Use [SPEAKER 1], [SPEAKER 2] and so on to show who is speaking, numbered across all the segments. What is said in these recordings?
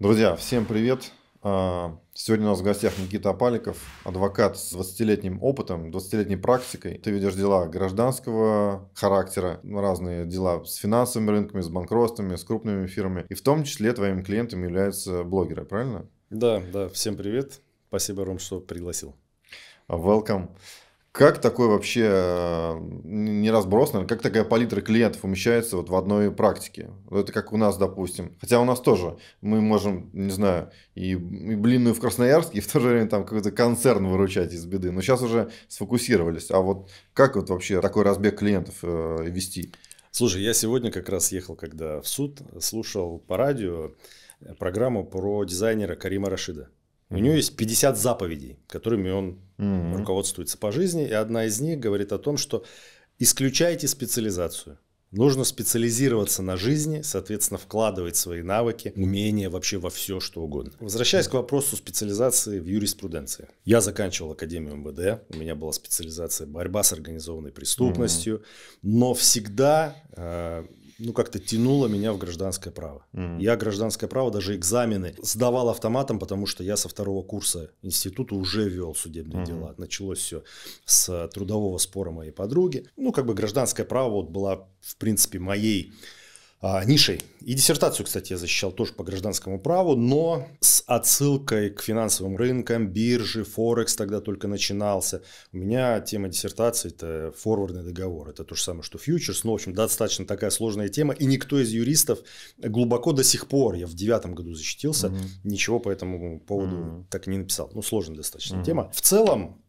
[SPEAKER 1] Друзья, всем привет! А, сегодня у нас в гостях Никита Паликов, адвокат с 20-летним опытом, 20-летней практикой. Ты ведешь дела гражданского характера, разные дела с финансовыми рынками, с банкротствами, с крупными фирмами. И в том числе твоим клиентом являются блогеры, правильно? Да,
[SPEAKER 2] да. Всем привет. Спасибо, Ром, что пригласил.
[SPEAKER 1] Welcome. Как такой вообще э, не разброс, наверное, как такая палитра клиентов умещается вот в одной практике? Это как у нас, допустим. Хотя у нас тоже мы можем, не знаю, и, и блинную в Красноярске, и в то же время там какой-то концерн выручать из беды. Но сейчас уже сфокусировались. А вот как вот вообще такой разбег клиентов э, вести? Слушай, я сегодня как раз ехал, когда в суд, слушал по радио э, программу
[SPEAKER 2] про дизайнера Карима Рашида. У него есть 50 заповедей, которыми он mm руководствуется по жизни. И одна из них говорит о том, что исключайте специализацию. Нужно специализироваться на жизни, соответственно, вкладывать свои навыки, умения вообще во все, что угодно. Возвращаясь к вопросу специализации в юриспруденции. Я заканчивал Академию МВД, у меня была специализация борьба с организованной преступностью, но всегда э, ну, как-то тянуло меня в гражданское право. Mm-hmm. Я гражданское право, даже экзамены сдавал автоматом, потому что я со второго курса института уже вел судебные mm-hmm. дела. Началось все с э, трудового спора моей подруги. Ну, как бы гражданское право вот была, в принципе, моей а, нишей. И диссертацию, кстати, я защищал тоже по гражданскому праву, но с отсылкой к финансовым рынкам, бирже, Форекс тогда только начинался. У меня тема диссертации – это форвардный договор. Это то же самое, что фьючерс. Но, ну, в общем, достаточно такая сложная тема. И никто из юристов глубоко до сих пор, я в девятом году защитился, угу. ничего по этому поводу угу. так и не написал. Ну, сложная достаточно угу. тема. В целом,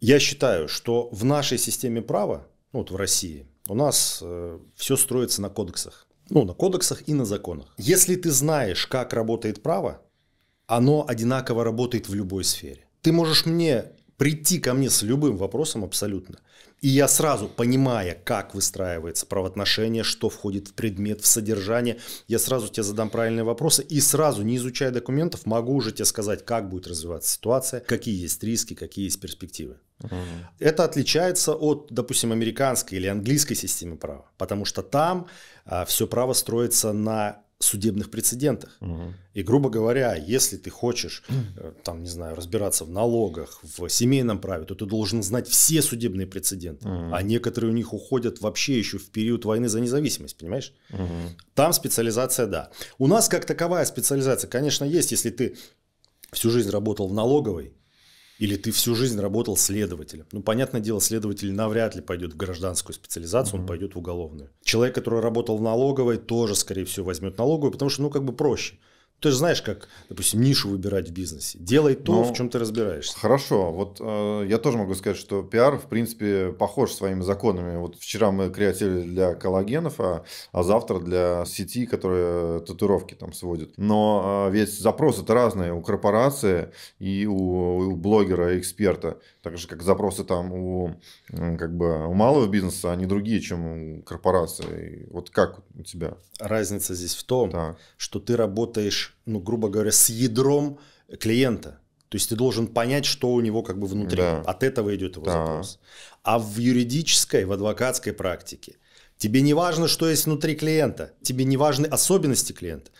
[SPEAKER 2] я считаю, что в нашей системе права, ну, вот в России, у нас э, все строится на кодексах. Ну, на кодексах и на законах. Если ты знаешь, как работает право, оно одинаково работает в любой сфере. Ты можешь мне прийти ко мне с любым вопросом абсолютно. И я сразу, понимая, как выстраивается правоотношение, что входит в предмет, в содержание, я сразу тебе задам правильные вопросы и сразу, не изучая документов, могу уже тебе сказать, как будет развиваться ситуация, какие есть риски, какие есть перспективы. Угу. Это отличается от, допустим, американской или английской системы права, потому что там а, все право строится на судебных прецедентах. Угу. И, грубо говоря, если ты хочешь, э, там, не знаю, разбираться в налогах, в семейном праве, то ты должен знать все судебные прецеденты. Угу. А некоторые у них уходят вообще еще в период войны за независимость, понимаешь? Угу. Там специализация, да. У нас как таковая специализация, конечно, есть, если ты всю жизнь работал в налоговой, или ты всю жизнь работал следователем. Ну, понятное дело, следователь навряд ли пойдет в гражданскую специализацию, mm-hmm. он пойдет в уголовную. Человек, который работал в налоговой, тоже, скорее всего, возьмет налоговую, потому что, ну, как бы проще ты же знаешь,
[SPEAKER 1] как, допустим, нишу выбирать в бизнесе. Делай то, ну, в чем ты разбираешься. Хорошо. Вот э, я тоже могу сказать, что пиар, в принципе, похож своими законами. Вот вчера мы креативили для коллагенов, а, а завтра для сети, которая татуировки там сводит. Но э, ведь запросы-то разные у корпорации и у, у блогера, эксперта. Так же, как запросы там у, как бы, у малого бизнеса, они другие, чем у корпорации. Вот как у тебя? Разница здесь в том, так. что ты работаешь ну,
[SPEAKER 2] грубо говоря, с ядром клиента. То есть ты должен понять, что у него как бы внутри. Да. От этого идет его да. запрос. А в юридической, в адвокатской практике тебе не важно, что есть внутри клиента. Тебе не важны особенности клиента.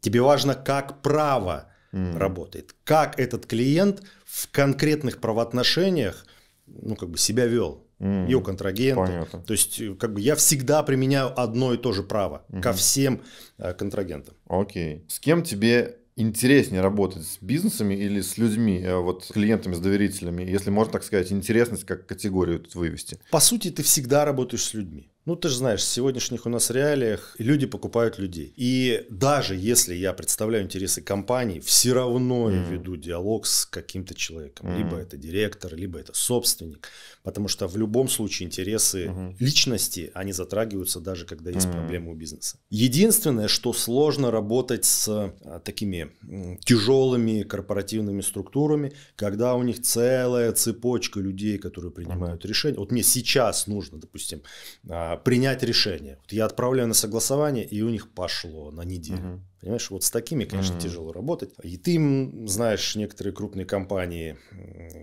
[SPEAKER 2] Тебе важно, как право mm. работает. Как этот клиент в конкретных правоотношениях ну, как бы себя вел. И у контрагенты. Понятно. То есть, э, как бы я всегда
[SPEAKER 1] применяю одно и то же право mm ко всем э, контрагентам. Окей. С кем тебе интереснее работать с бизнесами или с людьми, э, вот с клиентами, с доверителями, если можно так сказать, интересность как категорию тут вывести? По сути, ты всегда работаешь с людьми. Ну, ты же знаешь, в
[SPEAKER 2] сегодняшних у нас реалиях люди покупают людей. И даже если я представляю интересы компании, все равно mm. я веду диалог с каким-то человеком. Mm. Либо это директор, либо это собственник. Потому что в любом случае интересы mm-hmm. личности, они затрагиваются даже когда есть mm. проблемы у бизнеса. Единственное, что сложно работать с а, такими м, тяжелыми корпоративными структурами, когда у них целая цепочка людей, которые принимают mm. решения. Вот мне сейчас нужно, допустим, а, принять решение. Вот я отправляю на согласование, и у них пошло на неделю. Угу. Понимаешь, вот с такими, конечно, угу. тяжело работать. И ты знаешь некоторые крупные компании,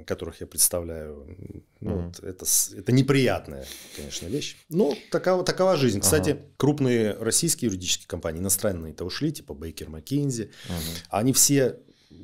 [SPEAKER 2] которых я представляю. Ну, угу. вот это, это неприятная, конечно, вещь. Но такова, такова жизнь. Кстати, ага. крупные российские юридические компании, иностранные-то ушли, типа Baker McKinsey, угу. они все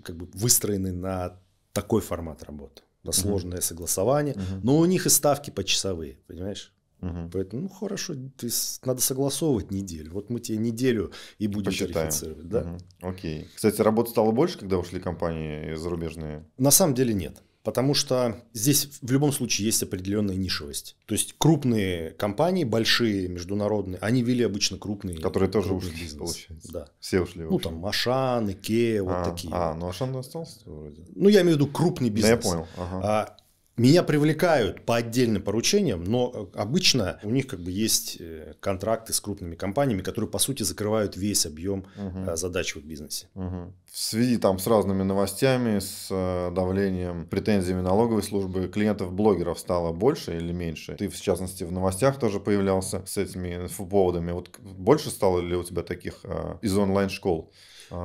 [SPEAKER 2] как бы выстроены на такой формат работы на сложное угу. согласование, угу. но у них и ставки почасовые, понимаешь? Угу. Поэтому, ну хорошо, ты, надо согласовывать неделю. Вот мы тебе неделю и будем Посчитаем. Да?
[SPEAKER 1] Угу. Окей. Кстати,
[SPEAKER 2] работы стало больше, когда ушли компании зарубежные? На самом деле нет. Потому что здесь в любом случае есть определенная нишевость. То есть крупные компании, большие, международные, они вели обычно крупные. Которые тоже крупные ушли, бизнес.
[SPEAKER 1] получается. Да.
[SPEAKER 2] Все ушли. Ну, там Ашан, Икея, а, вот такие. А, ну Ашан остался вроде. Ну, я имею в виду крупный бизнес. Да, я понял. Ага. А, меня привлекают по отдельным поручениям, но э, обычно у них как бы есть э, контракты с крупными компаниями, которые по сути закрывают весь объем угу. задач в бизнесе. Угу.
[SPEAKER 1] В связи там с разными новостями, с давлением, претензиями налоговой службы клиентов-блогеров стало больше или меньше? Ты в частности в новостях тоже появлялся с этими поводами. Вот больше стало ли у тебя таких э, из онлайн-школ?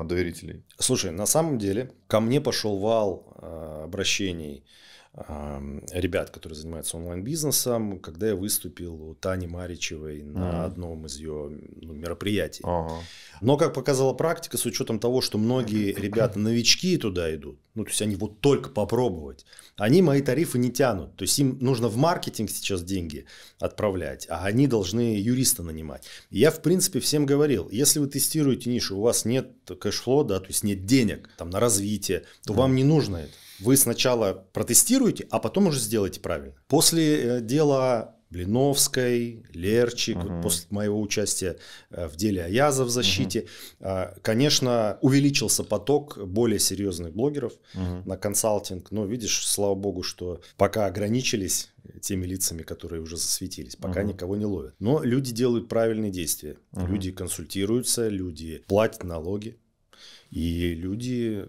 [SPEAKER 1] доверителей. Слушай, на самом деле ко мне пошел вал э, обращений
[SPEAKER 2] ребят, которые занимаются онлайн-бизнесом, когда я выступил у Тани Маричевой на mm. -hmm. одном из ее ну, мероприятий. Uh -huh. Но, как показала практика, с учетом того, что многие ребята-новички туда идут, ну, то есть они вот только попробовать, они мои тарифы не тянут. То есть им нужно в маркетинг сейчас деньги отправлять, а они должны юриста нанимать. я, в принципе, всем говорил, если вы тестируете нишу, у вас нет кэшфло, да, то есть нет денег там на развитие, то mm. -hmm. вам не нужно это. Вы сначала протестируете, а потом уже сделаете правильно. После э, дела Блиновской, Лерчик, угу. после моего участия э, в деле Аяза в защите, угу. конечно, увеличился поток более серьезных блогеров угу. на консалтинг. Но видишь, слава богу, что пока ограничились теми лицами, которые уже засветились, пока угу. никого не ловят. Но люди делают правильные действия. Угу. Люди консультируются, люди платят налоги. И люди,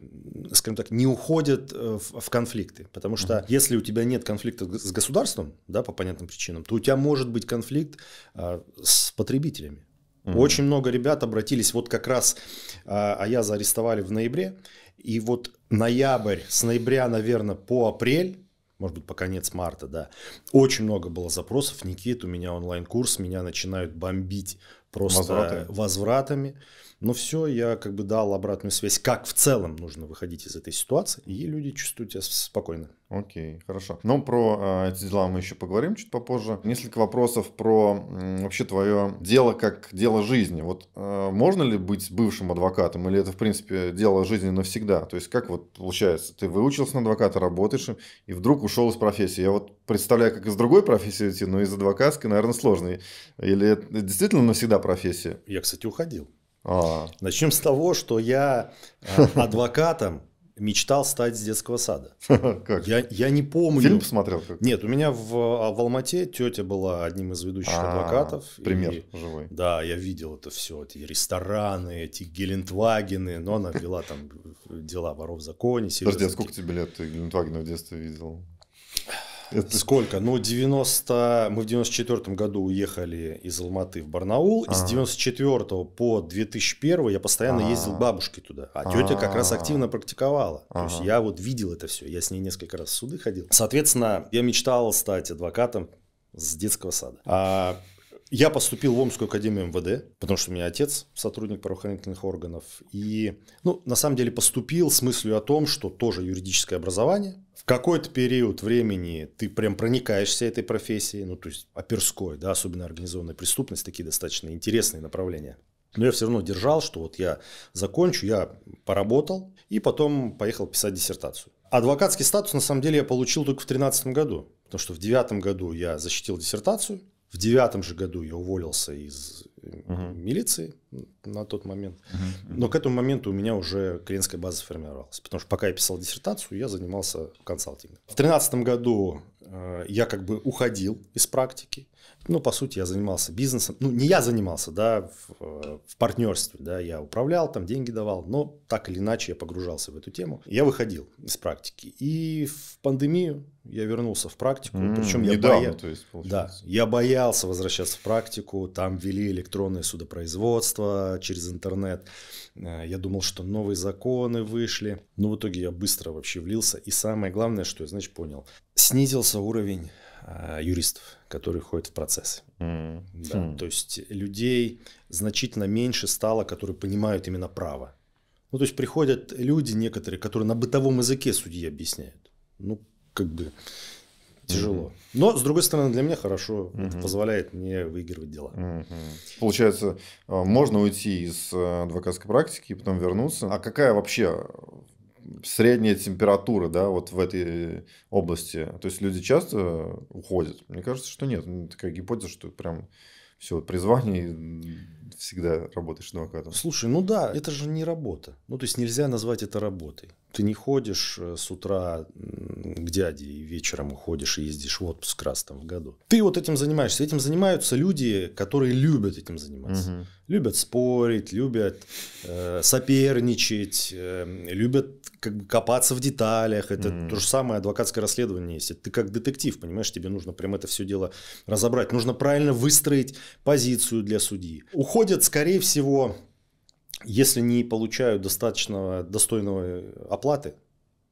[SPEAKER 2] скажем так, не уходят э, в, в конфликты. Потому что если у тебя нет конфликта с государством, да, по понятным причинам, то у тебя может быть конфликт а, с потребителями. Угу. Очень много ребят обратились, вот как раз а, а, я заарестовали в ноябре, и вот ноябрь, с ноября, наверное, по апрель, может быть, по конец марта, да, очень много было запросов, Никит, у меня онлайн-курс, меня начинают бомбить просто возвратами. возвратами. Но все, я как бы дал обратную связь, как в
[SPEAKER 1] целом нужно выходить из этой ситуации, и люди чувствуют себя спокойно. Окей, хорошо. Но ну, про э, эти дела мы еще поговорим чуть попозже. Несколько вопросов про э, вообще твое дело как дело жизни. Вот э, можно ли быть бывшим адвокатом или это в принципе дело жизни навсегда? То есть как вот получается, ты выучился на адвоката, работаешь и вдруг ушел из профессии? Я вот представляю, как из другой профессии идти, но из адвокатской, наверное, сложный Или это действительно навсегда профессия? Я, кстати, уходил а Начнем с того, что я э,
[SPEAKER 2] адвокатом мечтал стать с детского сада. Как? Я, я не помню. Фильм посмотрел? Как? Нет, у меня в, а, в Алмате тетя была одним из ведущих А-а-а, адвокатов. Пример и, живой. Да, я видел это все, эти рестораны, эти Гелендвагены, но она вела там дела воров в законе. Подожди, а сколько
[SPEAKER 1] тебе лет ты Гелендвагена в детстве видел?
[SPEAKER 2] Это... Сколько? Ну, 90... Мы в 94 году уехали из Алматы в Барнаул. А-а-а. С 94 а. по 2001 я постоянно А-а-а. ездил бабушкой туда. А тетя А-а-а. как раз а. активно практиковала. А-а-а. То есть я вот видел это все. Я с ней несколько раз в суды ходил. Соответственно, я мечтал стать адвокатом с детского сада. А я поступил в Омскую академию МВД, потому что у меня отец сотрудник правоохранительных органов. И, ну, на самом деле поступил с мыслью о том, что тоже юридическое образование – какой-то период времени ты прям проникаешься этой профессией, ну, то есть оперской, да, особенно организованная преступность, такие достаточно интересные направления. Но я все равно держал, что вот я закончу, я поработал и потом поехал писать диссертацию. Адвокатский статус, на самом деле, я получил только в 2013 году, потому что в 2009 году я защитил диссертацию, в девятом же году я уволился из угу. милиции на тот момент. Угу. Но к этому моменту у меня уже клиентская база сформировалась. Потому что пока я писал диссертацию, я занимался консалтингом. В тринадцатом году э, я как бы уходил из практики ну, по сути, я занимался бизнесом. Ну, не я занимался, да, в, э, в партнерстве, да, я управлял, там деньги давал, но так или иначе я погружался в эту тему. Я выходил из практики. И в пандемию я вернулся в практику. Mm, причем я, недавно, боя... то есть, да, я боялся возвращаться в практику. Там вели электронное судопроизводство через интернет. Э, я думал, что новые законы вышли. Но в итоге я быстро вообще влился. И самое главное, что я, значит, понял. Снизился уровень э, юристов которые ходят в процесс. Mm. Да, mm. То есть людей значительно меньше стало, которые понимают именно право. Ну, то есть приходят люди некоторые, которые на бытовом языке судьи объясняют. Ну, как бы
[SPEAKER 1] тяжело. Mm-hmm. Но, с другой стороны, для меня хорошо. Mm-hmm. Это позволяет мне выигрывать дела. Mm-hmm. Получается, э, можно уйти из э, адвокатской практики и потом вернуться. А какая вообще средняя температура, да, вот в этой области? То есть люди часто уходят? Мне кажется, что нет. Ну, такая гипотеза, что прям все, призвание всегда работаешь адвокатом. Слушай, ну да, это же не работа. Ну, то есть нельзя
[SPEAKER 2] назвать это работой. Ты не ходишь э, с утра к дяде и вечером уходишь и ездишь в отпуск раз там в году. Ты вот этим занимаешься. Этим занимаются люди, которые любят этим заниматься. Угу. Любят спорить, любят э, соперничать, э, любят как бы копаться в деталях. Это mm. то же самое адвокатское расследование если ты как детектив, понимаешь, тебе нужно прям это все дело разобрать. Нужно правильно выстроить позицию для судьи. Уходят, скорее всего, если не получают достаточного достойного э, оплаты,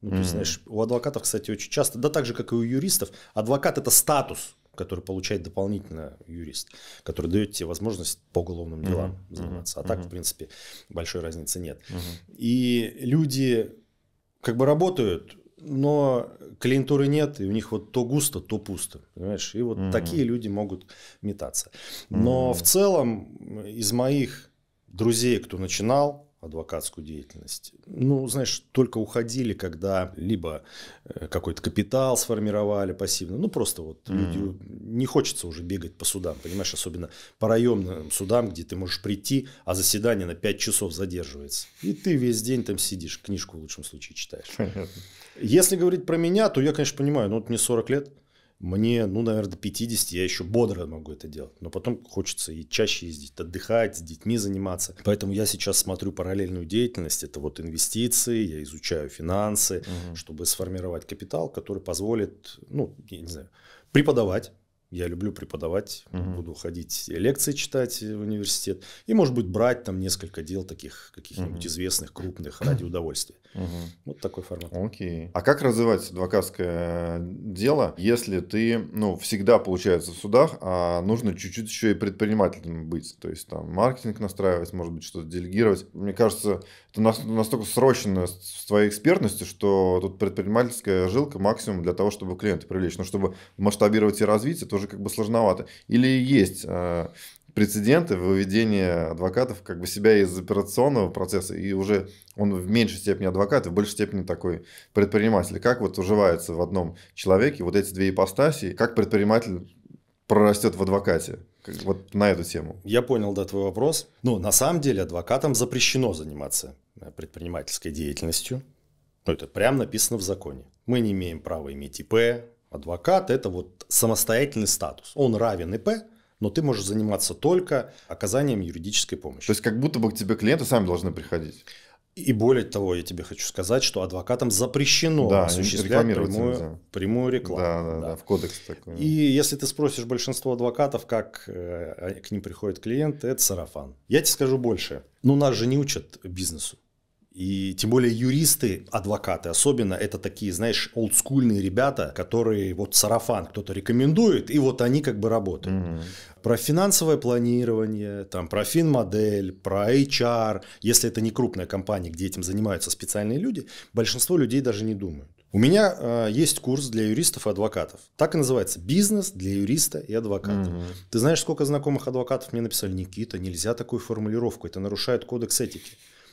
[SPEAKER 2] ну, то есть, знаешь, у адвокатов, кстати, очень часто, да так же, как и у юристов, адвокат – это статус, который получает дополнительно юрист, который дает тебе возможность по уголовным делам mm-hmm. заниматься. А mm-hmm. так, в принципе, большой разницы нет. Mm-hmm. И люди как бы работают, но клиентуры нет, и у них вот то густо, то пусто, понимаешь? И вот угу. такие люди могут метаться. Но угу. в целом из моих друзей, кто начинал, адвокатскую деятельность. Ну, знаешь, только уходили, когда либо э, какой-то капитал сформировали пассивно, ну просто вот mm-hmm. люди, не хочется уже бегать по судам, понимаешь, особенно по районным судам, где ты можешь прийти, а заседание на 5 часов задерживается. И ты весь день там сидишь, книжку в лучшем случае читаешь. Если говорить про меня, то я, конечно, понимаю, ну вот мне 40 лет, мне, ну, наверное, до 50 я еще бодро могу это делать. Но потом хочется и чаще ездить, отдыхать, с детьми заниматься. Поэтому я сейчас смотрю параллельную деятельность. Это вот инвестиции, я изучаю финансы, угу. чтобы сформировать капитал, который позволит, ну, я не знаю, преподавать. Я люблю преподавать, угу. буду ходить лекции читать в университет. И, может быть, брать там несколько дел таких каких-нибудь угу. известных, крупных ради удовольствия. Угу. Вот такой формат. Окей.
[SPEAKER 1] А как развивается адвокатское э, дело, если ты, ну, всегда получается в судах, а нужно чуть-чуть еще и предпринимателем быть? То есть там маркетинг настраивать, может быть, что-то делегировать. Мне кажется, это настолько срочно с твоей экспертностью, что тут предпринимательская жилка максимум для того, чтобы клиента привлечь. Но чтобы масштабировать и развить, это уже как бы сложновато. Или есть э, прецеденты выведения адвокатов как бы себя из операционного процесса, и уже он в меньшей степени адвокат, и в большей степени такой предприниматель. Как вот уживаются в одном человеке вот эти две ипостаси, как предприниматель прорастет в адвокате? Вот на эту тему.
[SPEAKER 2] Я понял, да, твой вопрос. Ну, на самом деле адвокатам запрещено заниматься э, предпринимательской деятельностью. Ну, это прям написано в законе. Мы не имеем права иметь ИП, адвокат – это вот самостоятельный статус. Он равен ИП, но ты можешь заниматься только оказанием юридической помощи. То есть как будто бы к тебе клиенты сами должны приходить. И более того, я тебе хочу сказать, что адвокатам запрещено да, осуществлять прямую, да.
[SPEAKER 1] прямую рекламу. Да, да, да, да, в кодексе такое. И
[SPEAKER 2] если ты спросишь большинство адвокатов, как э, к ним приходят клиенты, это сарафан. Я тебе скажу больше. Ну, нас же не учат бизнесу. И тем более юристы, адвокаты особенно, это такие, знаешь, олдскульные ребята, которые вот сарафан кто-то рекомендует, и вот они как бы работают. Mm-hmm. Про финансовое планирование, там, про финмодель, про HR, если это не крупная компания, где этим занимаются специальные люди, большинство людей даже не думают. У меня э, есть курс для юристов и адвокатов. Так и называется «Бизнес для юриста и адвоката». Угу. Ты знаешь, сколько знакомых адвокатов мне написали? «Никита, нельзя такую формулировку, это нарушает кодекс этики».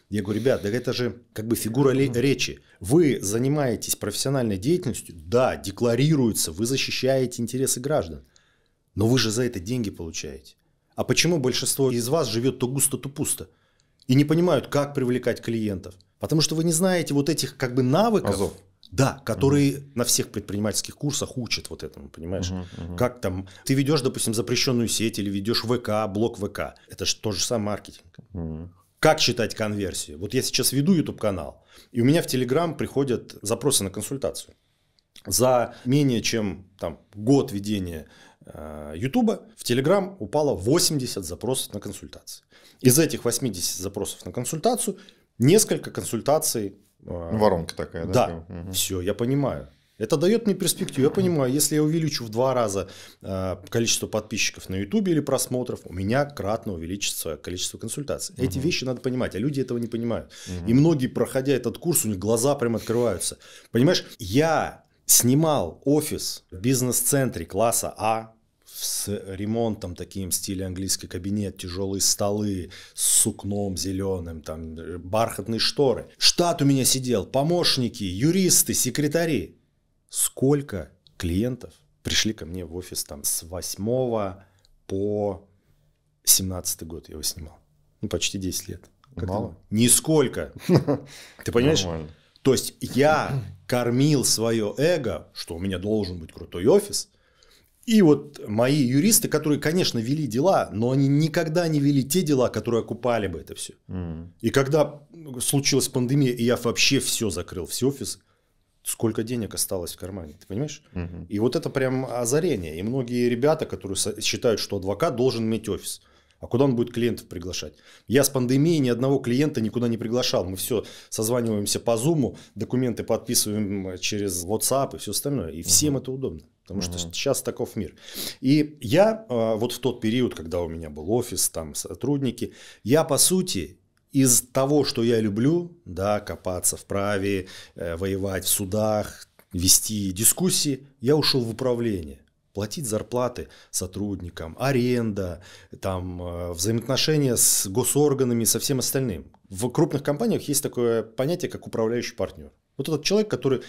[SPEAKER 2] Я говорю, ребят, да это же как бы фигура речи. Вы занимаетесь профессиональной деятельностью, да, декларируется, вы защищаете интересы граждан, но вы же за это деньги получаете. А почему большинство из вас живет то густо, то пусто? И не понимают, как привлекать клиентов. Потому что вы не знаете вот этих как бы навыков. Азов. Да, которые угу. на всех предпринимательских курсах учат вот этому, понимаешь? Угу, угу. Как там, ты ведешь, допустим, запрещенную сеть или ведешь ВК, блок ВК. Это же тоже сам маркетинг. Угу. Как считать конверсию? Вот я сейчас веду YouTube-канал, и у меня в Telegram приходят запросы на консультацию. За менее чем там, год ведения э, YouTube в Telegram упало 80 запросов на консультации. Из этих 80 запросов на консультацию несколько консультаций. Э, Воронка
[SPEAKER 1] такая, да? Да,
[SPEAKER 2] угу. все, я понимаю. Это дает мне перспективу. Я понимаю, если я увеличу в два раза э, количество подписчиков на YouTube или просмотров, у меня кратно увеличится количество консультаций. Эти угу. вещи надо понимать, а люди этого не понимают. Угу. И многие, проходя этот курс, у них глаза прям открываются. Понимаешь, я снимал офис в бизнес-центре класса А, с ремонтом таким в стиле английский кабинет, тяжелые столы с сукном зеленым, там бархатные шторы. Штат у меня сидел, помощники, юристы, секретари сколько клиентов пришли ко мне в офис там с 8 по 17 год я его снимал. Ну, почти 10 лет. Как Мало? Ты? Нисколько. Ты понимаешь? Нормально. То есть я кормил свое эго, что у меня должен быть крутой офис. И вот мои юристы, которые, конечно, вели дела, но они никогда не вели те дела, которые окупали бы это все. Mm. И когда случилась пандемия, и я вообще все закрыл, все офисы, сколько денег осталось в кармане, ты понимаешь? Угу. И вот это прям озарение. И многие ребята, которые считают, что адвокат должен иметь офис, а куда он будет клиентов приглашать? Я с пандемией ни одного клиента никуда не приглашал. Мы все созваниваемся по Zoom, документы подписываем э, через WhatsApp и все остальное. И всем угу. это удобно. Потому угу. что сейчас таков мир. И я э, вот в тот период, когда у меня был офис, там сотрудники, я по сути из того, что я люблю, да, копаться в праве, э, воевать в судах, вести дискуссии, я ушел в управление. Платить зарплаты сотрудникам, аренда, там, э, взаимоотношения с госорганами, со всем остальным. В крупных компаниях есть такое понятие, как управляющий партнер. Вот этот человек, который,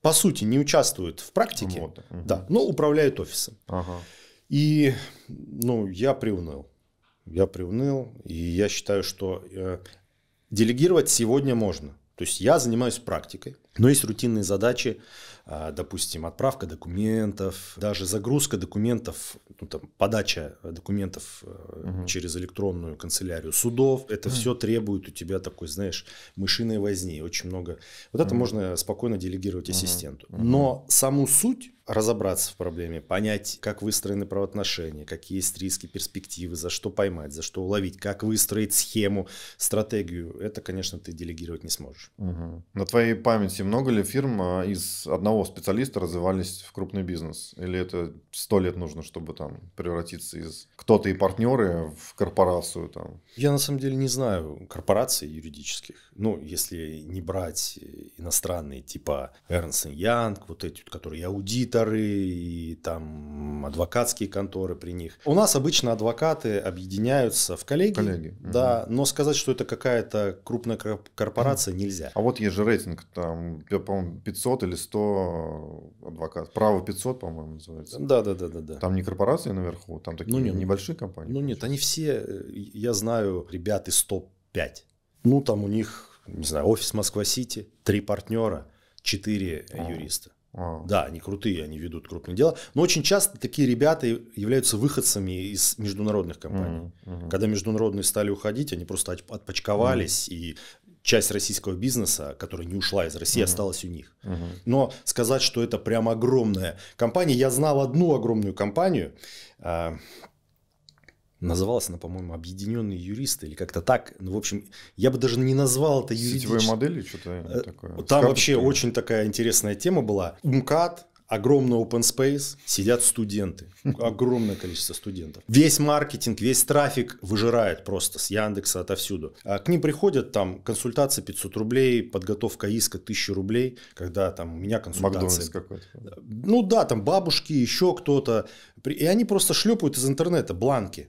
[SPEAKER 2] по сути, не участвует в практике, вот, да, но управляет офисом. Ага. И ну, я приуныл я приуныл, и я считаю, что э, делегировать сегодня можно. То есть я занимаюсь практикой, но есть рутинные задачи, э, допустим, отправка документов, даже загрузка документов, ну, там, подача документов э, угу. через электронную канцелярию судов. Это угу. все требует у тебя такой, знаешь, мышиной возни, очень много. Вот угу. это можно спокойно делегировать ассистенту. Угу. Но саму суть разобраться в проблеме, понять, как выстроены правоотношения, какие есть риски, перспективы, за что поймать, за что уловить, как выстроить схему, стратегию, это, конечно, ты делегировать не сможешь.
[SPEAKER 1] Угу. На твоей памяти много ли фирм а, из одного специалиста развивались в крупный бизнес? Или это сто лет нужно, чтобы там превратиться из кто-то и партнеры в корпорацию? Там? Я на самом деле не знаю корпораций юридических. Ну, если не
[SPEAKER 2] брать э, иностранные типа Эрнст Янг, вот эти, которые аудитор, ликеры и там адвокатские конторы при них. У нас обычно адвокаты объединяются в коллегии, коллеги. да, угу. но сказать, что это какая-то крупная корпорация, нельзя.
[SPEAKER 1] А вот есть же рейтинг, там, по-моему, 500 или 100 адвокатов. Право 500, по-моему, называется. Да, да, да, да, да. Там не корпорации наверху, там такие ну, нет, ну, небольшие компании.
[SPEAKER 2] Ну конечно. нет, они все, э, я знаю, ребят из топ-5. Ну там у них, не знаю, офис Москва-Сити, три партнера, четыре а. юриста. Wow. А. Да, они крутые, они ведут крупные дела. Но очень часто такие ребята являются выходцами из международных компаний. Mm-hmm. Mm-hmm. Когда международные стали уходить, они просто отпочковались mm-hmm. и часть российского бизнеса, которая не ушла из России, uh-huh. осталась у них. Uh-huh. Но сказать, что это прям огромная компания, я знал одну огромную компанию, а, Называлась она, по-моему, «Объединенные юристы» или как-то так. Ну, в общем, я бы даже не назвал это юридически. Сетевые модели что-то э, такое? Там вообще очень такая интересная тема была. МКАД, огромный open space, сидят студенты, огромное количество студентов. Весь маркетинг, весь трафик выжирает просто с Яндекса отовсюду. А к ним приходят там консультации 500 рублей, подготовка иска 1000 рублей, когда там у меня консультация. Макдональдс какой-то. Ну да, там бабушки, еще кто-то. И они просто шлепают из интернета бланки.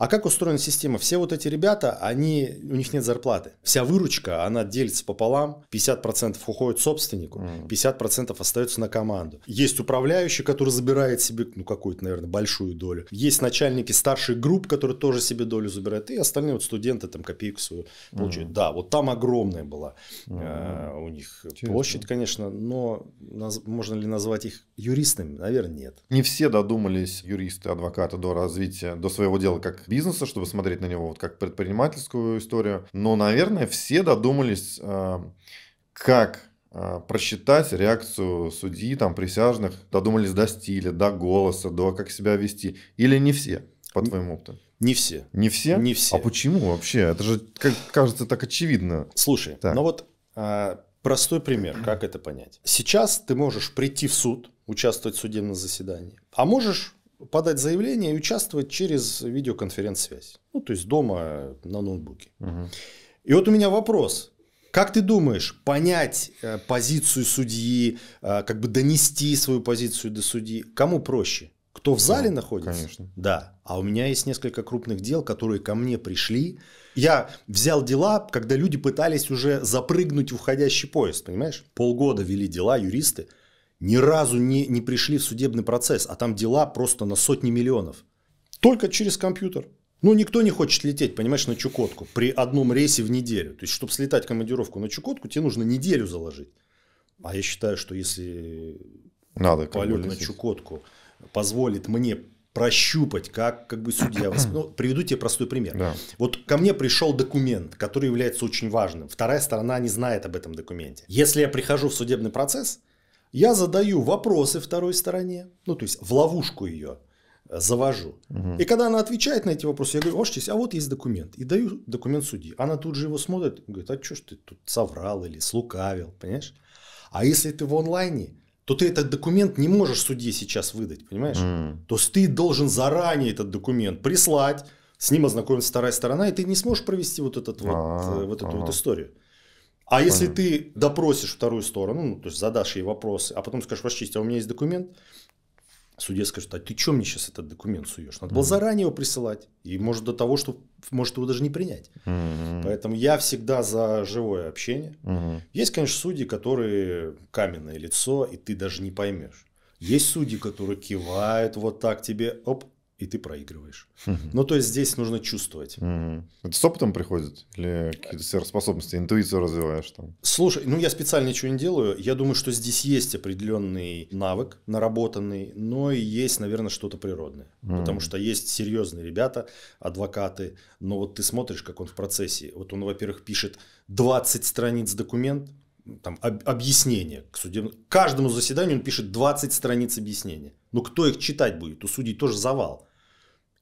[SPEAKER 2] А как устроена система? Все вот эти ребята, они, у них нет зарплаты. Вся выручка, она делится пополам. 50% уходит собственнику, 50% остается на команду. Есть управляющий, который забирает себе, ну, какую-то, наверное, большую долю. Есть начальники старших групп, которые тоже себе долю забирают. И остальные вот студенты там копейку свою получают. Mm-hmm. Да, вот там огромная была mm-hmm. э, у них Интересно. площадь, конечно, но наз, можно ли назвать их юристами? Наверное, нет.
[SPEAKER 1] Не все додумались, юристы, адвокаты, до развития, до своего дела как бизнеса, чтобы смотреть на него вот как предпринимательскую историю. Но, наверное, все додумались, э, как э, просчитать реакцию судьи, там, присяжных, додумались до стиля, до голоса, до как себя вести. Или не все, по твоему опыту? Не все. Не все? Не все. А почему вообще? Это же, как кажется, так очевидно. Слушай, так. ну вот э,
[SPEAKER 2] простой пример, как это понять. Сейчас ты можешь прийти в суд, участвовать в судебном заседании, а можешь подать заявление и участвовать через видеоконференц-связь. Ну, то есть дома на ноутбуке. Угу. И вот у меня вопрос. Как ты думаешь, понять э, позицию судьи, э, как бы донести свою позицию до судьи, кому проще? Кто в зале да, ну, находится? Конечно. Да. А у меня есть несколько крупных дел, которые ко мне пришли. Я взял дела, когда люди пытались уже запрыгнуть в уходящий поезд, понимаешь? Полгода вели дела юристы – ни разу не, не пришли в судебный процесс, а там дела просто на сотни миллионов. Только через компьютер. Ну, никто не хочет лететь, понимаешь, на Чукотку при одном рейсе в неделю. То есть, чтобы слетать командировку на Чукотку, тебе нужно неделю заложить. А я считаю, что если
[SPEAKER 1] Надо полет на
[SPEAKER 2] Чукотку позволит мне прощупать, как, как бы судья вас... Ну, приведу тебе простой пример. Да. Вот ко мне пришел документ, который является очень важным. Вторая сторона не знает об этом документе. Если я прихожу в судебный процесс, я задаю вопросы второй стороне, ну то есть в ловушку ее э, завожу. Угу. И когда она отвечает на эти вопросы, я говорю, можете, а вот есть документ. И даю документ судьи. Она тут же его смотрит и говорит, а что ж ты тут соврал или слукавил, понимаешь? А если ты в онлайне, то ты этот документ не можешь судье сейчас выдать, понимаешь? Mm. То есть ты должен заранее этот документ прислать, с ним ознакомиться вторая сторона, и ты не сможешь провести вот, этот вот, а, э, вот эту вот историю. А Понял. если ты допросишь вторую сторону, ну, то есть задашь ей вопросы, а потом скажешь, ваше а у меня есть документ, судья скажет, а ты чем мне сейчас этот документ суешь? Надо было mm-hmm. заранее его присылать. И может до того, что может его даже не принять. Mm-hmm. Поэтому я всегда за живое общение. Mm-hmm. Есть, конечно, судьи, которые каменное лицо, и ты даже не поймешь. Есть судьи, которые кивают вот так тебе, оп, и ты проигрываешь. Угу. Ну, то есть здесь нужно чувствовать.
[SPEAKER 1] Угу. Это с опытом приходит? Или какие-то сверхспособности, интуицию развиваешь там? Слушай, ну я
[SPEAKER 2] специально ничего не делаю. Я думаю, что здесь есть определенный навык наработанный, но и есть, наверное, что-то природное. Угу. Потому что есть серьезные ребята, адвокаты, но вот ты смотришь, как он в процессе. Вот он, во-первых, пишет 20 страниц документ, там, об, объяснение к судебному. Каждому заседанию он пишет 20 страниц объяснения. Ну кто их читать будет? У судей тоже завал.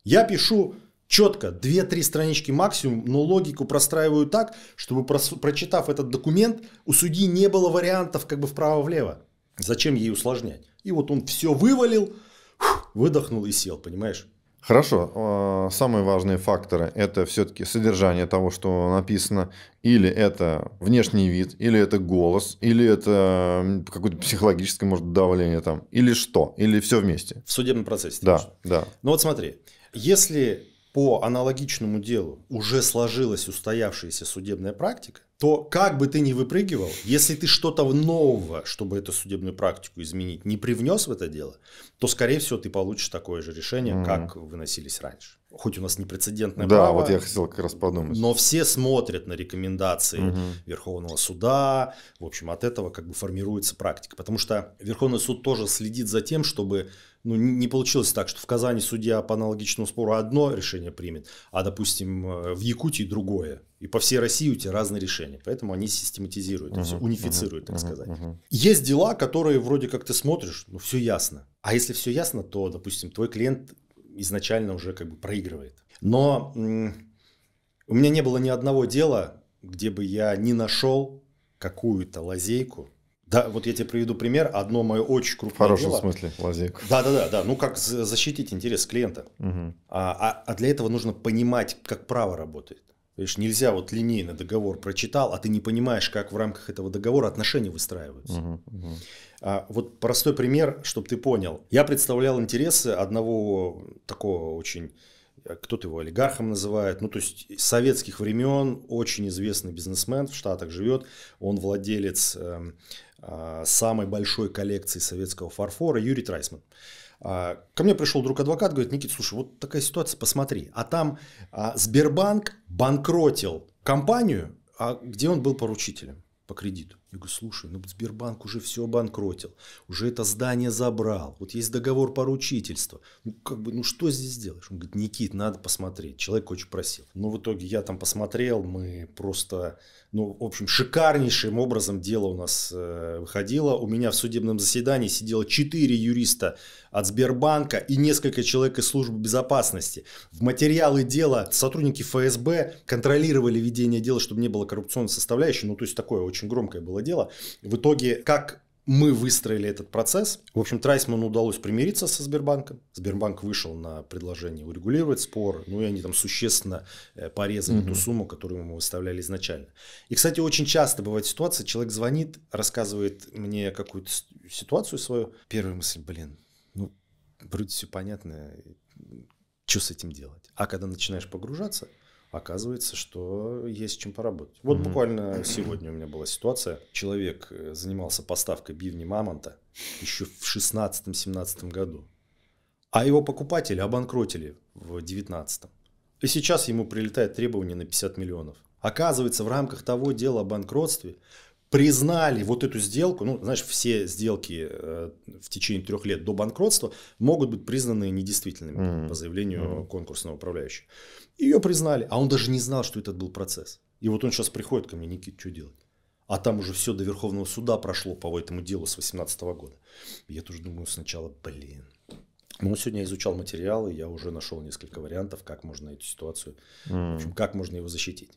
[SPEAKER 2] Я пишу четко, 2-3 странички максимум, но логику простраиваю так, чтобы прочитав этот документ, у судьи не было вариантов как бы вправо-влево. Зачем ей усложнять? И вот он все вывалил, выдохнул и сел, понимаешь?
[SPEAKER 1] Хорошо. А, самые важные факторы – это все-таки содержание того, что написано, или это внешний вид, или это голос, или это какое-то психологическое, может, давление там, или что, или все вместе.
[SPEAKER 2] В судебном процессе. Да, конечно. да. Ну вот смотри, если по аналогичному делу уже сложилась устоявшаяся судебная практика, то как бы ты ни выпрыгивал, если ты что-то нового, чтобы эту судебную практику изменить, не привнес в это дело, то, скорее всего, ты получишь такое же решение, mm-hmm. как выносились раньше. Хоть у нас непрецедентное да, право. Да, вот я хотел как раз подумать. Но все смотрят на рекомендации mm-hmm. Верховного суда. В общем, от этого как бы формируется практика. Потому что Верховный суд тоже следит за тем, чтобы ну, не получилось так, что в Казани судья по аналогичному спору одно решение примет, а, допустим, э, в Якутии другое. И по всей России у тебя разные решения. Поэтому они систематизируют, uh все унифицируют, uh так uh сказать. uh Есть дела, которые вроде как ты смотришь, ну все ясно. А если все ясно, то, допустим, твой клиент изначально уже как бы проигрывает. Но у меня не было ни одного дела, где бы я не нашел какую-то лазейку. Да, вот я тебе приведу пример. Одно мое очень крупное В хорошем дело. смысле лазейку. Да, да, да, да. Ну, как защитить интерес клиента. Угу. а, а для этого нужно понимать, как право работает. То есть нельзя вот линейно договор прочитал, а ты не понимаешь, как в рамках этого договора отношения выстраиваются. Угу, угу. А, вот простой пример, чтобы ты понял. Я представлял интересы одного такого очень э, кто-то его олигархом называет, ну то есть советских времен очень известный бизнесмен в Штатах живет, он владелец э, э, самой большой коллекции советского фарфора Юрий Трайсман. Э, а, ко мне пришел друг-адвокат, говорит, Никит, слушай, вот такая ситуация, посмотри. А там а, Сбербанк банкротил компанию, а, где он был поручителем по кредиту. Я говорю, слушай, ну Сбербанк уже все обанкротил, уже это здание забрал, вот есть договор поручительства. Ну, как бы, ну что здесь делаешь? Он говорит, Никит, надо посмотреть. Человек очень просил. Ну, в итоге я там посмотрел, мы просто, ну, в общем, шикарнейшим образом дело у нас э, выходило. У меня в судебном заседании сидело четыре юриста от Сбербанка и несколько человек из службы безопасности. В материалы дела сотрудники ФСБ контролировали ведение дела, чтобы не было коррупционной составляющей. Ну, то есть такое очень громкое было было дело. В итоге, как мы выстроили этот процесс. В общем, Трайсману удалось примириться со Сбербанком. Сбербанк вышел на предложение урегулировать спор, ну и они там существенно э, порезали угу. ту сумму, которую мы выставляли изначально. И, кстати, очень часто бывает ситуация, человек звонит, рассказывает мне какую-то ситуацию свою. Первая мысль, блин, ну, вроде все понятно, что с этим делать? А когда начинаешь погружаться, оказывается, что есть чем поработать. Вот mm-hmm. буквально сегодня у меня была ситуация. Человек э, занимался поставкой бивни мамонта еще в 16-17 году, а его покупатели обанкротили в 19 И сейчас ему прилетает требование на 50 миллионов. Оказывается, в рамках того дела о банкротстве признали вот эту сделку, ну, знаешь, все сделки э, в течение трех лет до банкротства могут быть признаны недействительными mm-hmm. по заявлению mm-hmm. конкурсного управляющего. Ее признали, а он даже не знал, что этот был процесс. И вот он сейчас приходит ко мне, Никит, что делать? А там уже все до Верховного суда прошло по этому делу с 18 года. Я тоже думаю сначала, блин. Но ну, сегодня я изучал материалы, я уже нашел несколько вариантов, как можно эту ситуацию, mm. в общем, как можно его защитить.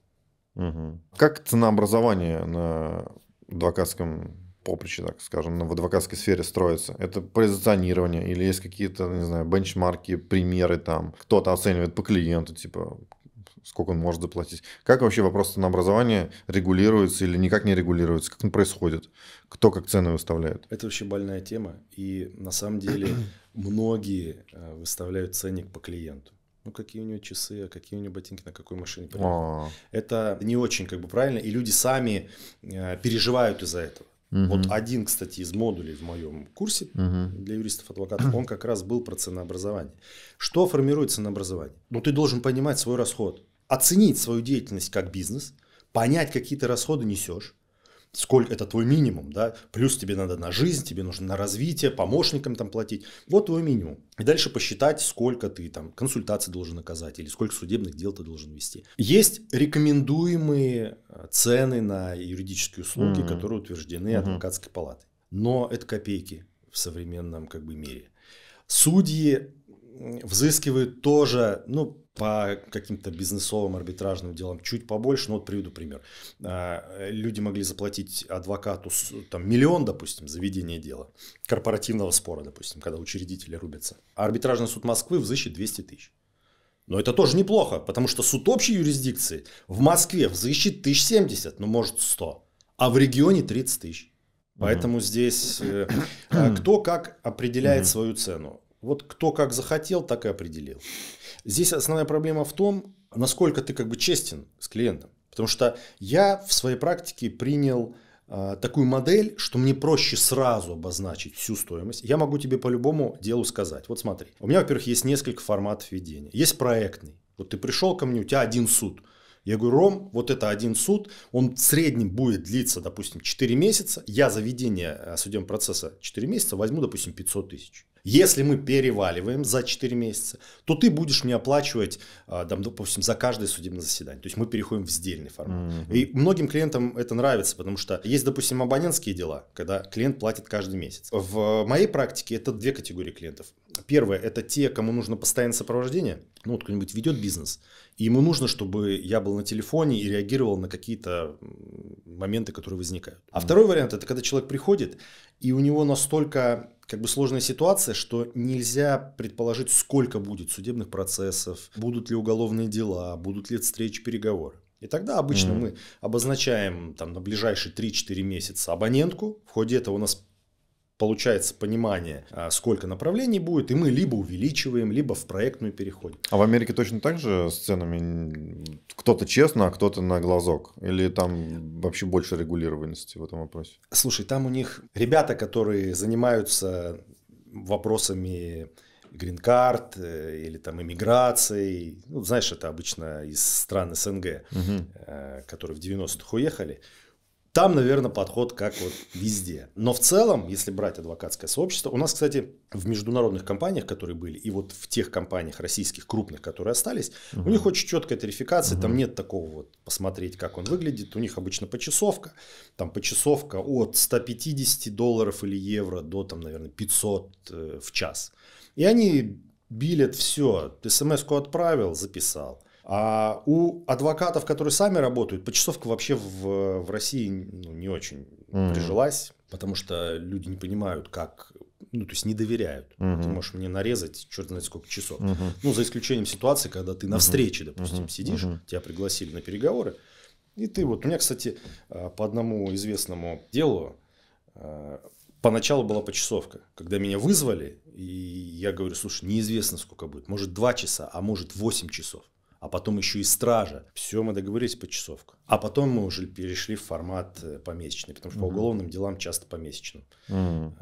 [SPEAKER 1] Угу. Как ценообразование на адвокатском поприще, так скажем, ну, в адвокатской сфере строится. Это позиционирование или есть какие-то, не знаю, бенчмарки, примеры там. Кто-то оценивает по клиенту, типа, сколько он может заплатить. Как вообще вопрос ценообразования регулируется или никак не регулируется? Как он происходит? Кто как цены выставляет?
[SPEAKER 2] Это вообще больная тема. И на самом деле многие э, выставляют ценник по клиенту. Ну, какие у него часы, а какие у него ботинки, на какой машине. А -а -а. Это не очень как бы правильно, и люди сами э, переживают из-за этого. Угу. Вот один, кстати, из модулей в моем курсе угу. для юристов-адвокатов, он как раз был про ценообразование. Что формирует ценообразование? Ну, ты должен понимать свой расход, оценить свою деятельность как бизнес, понять, какие ты расходы несешь, сколько это твой минимум, да, плюс тебе надо на жизнь, тебе нужно на развитие, помощникам там платить, вот твой минимум. И дальше посчитать, сколько ты там консультаций должен оказать или сколько судебных дел ты должен вести. Есть рекомендуемые э, цены на юридические услуги, mm-hmm. которые утверждены mm-hmm. адвокатской палатой. Но это копейки в современном как бы мире. Судьи взыскивают тоже, ну, по каким-то бизнесовым арбитражным делам чуть побольше, но ну, вот приведу пример. А, люди могли заплатить адвокату там, миллион, допустим, за ведение дела, корпоративного спора, допустим, когда учредители рубятся. А арбитражный суд Москвы взыщет 200 тысяч. Но это тоже неплохо, потому что суд общей юрисдикции в Москве взыщет 1070, ну может 100, а в регионе 30 тысяч. Поэтому угу. здесь э, а, кто как определяет угу. свою цену. Вот кто как захотел, так и определил. Здесь основная проблема в том, насколько ты как бы честен с клиентом. Потому что я в своей практике принял э, такую модель, что мне проще сразу обозначить всю стоимость. Я могу тебе по любому делу сказать. Вот смотри, у меня, во-первых, есть несколько форматов ведения. Есть проектный. Вот ты пришел ко мне, у тебя один суд. Я говорю, Ром, вот это один суд, он в среднем будет длиться, допустим, 4 месяца. Я за ведение а, судебного процесса 4 месяца возьму, допустим, 500 тысяч. Если мы переваливаем за 4 месяца, то ты будешь мне оплачивать, а, там, допустим, за каждое судебное заседание. То есть мы переходим в сдельный формат. Mm-hmm. И многим клиентам это нравится, потому что есть, допустим, абонентские дела, когда клиент платит каждый месяц. В моей практике это две категории клиентов. Первое – это те, кому нужно постоянное сопровождение. Ну, вот кто-нибудь ведет бизнес, и ему нужно, чтобы я был на телефоне и реагировал на какие-то моменты, которые возникают. А mm-hmm. второй вариант – это когда человек приходит, и у него настолько как бы сложная ситуация, что нельзя предположить, сколько будет судебных процессов, будут ли уголовные дела, будут ли встречи, переговоры. И тогда обычно mm-hmm. мы обозначаем там, на ближайшие 3-4 месяца абонентку. В ходе этого у нас получается понимание, а, сколько направлений будет, и мы либо увеличиваем, либо в проектную переходим.
[SPEAKER 1] А в Америке точно так же с ценами? Кто-то честно, а кто-то на глазок? Или там вообще больше регулированности в этом вопросе?
[SPEAKER 2] Слушай, там у них ребята, которые занимаются вопросами грин-карт э, или там иммиграцией. Ну, знаешь, это обычно из стран СНГ, угу. которые в 90-х уехали. Там, наверное, подход как вот везде. Но в целом, если брать адвокатское сообщество, у нас, кстати, в международных компаниях, которые были, и вот в тех компаниях российских крупных, которые остались, угу. у них очень четкая тарификация, угу. там нет такого вот посмотреть, как он выглядит, у них обычно почасовка, там почасовка от 150 долларов или евро до там, наверное, 500 э, в час. И они билят все, смс-ку отправил, записал – а у адвокатов, которые сами работают, почасовка вообще в, в России ну, не очень mm-hmm. прижилась, потому что люди не понимают, как ну, то есть не доверяют. Угу. Uh Ты можешь мне нарезать, черт знает сколько часов. Угу. Uh Ну, за исключением ситуации, когда ты на встрече, uh -huh. допустим, угу. сидишь, угу. тебя пригласили на переговоры, и ты вот... У меня, кстати, э, по одному известному делу э, поначалу была почасовка. Когда меня вызвали, и я говорю, слушай, неизвестно сколько будет. Может, 2 часа, а может, 8 часов а потом еще и стража. Все, мы договорились по часовку. А потом мы уже перешли в формат э, помесячный, потому что угу. по уголовным делам часто помесячно
[SPEAKER 1] угу.